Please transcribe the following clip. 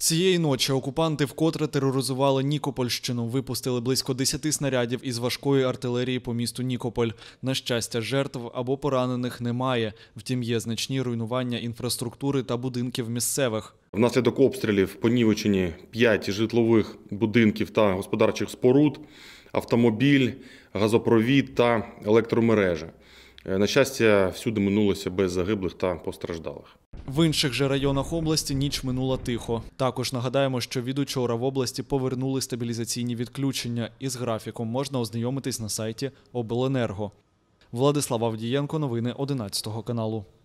Цієї ночі окупанти вкотре тероризували Нікопольщину. Випустили близько 10 снарядів із важкої артилерії по місту Нікополь. На щастя, жертв або поранених немає. Втім, є значні руйнування інфраструктури та будинків місцевих. Внаслідок обстрілів понівечені 5 житлових будинків та господарчих споруд, автомобіль, газопровід та електромережа. Е, на щастя, всюди минулося без загиблих та постраждалих. В інших же районах області ніч минула тихо. Також нагадаємо, що від учора в області повернули стабілізаційні відключення. Із графіком можна ознайомитись на сайті Обленерго. Владислав Авдієнко, новини 11 каналу.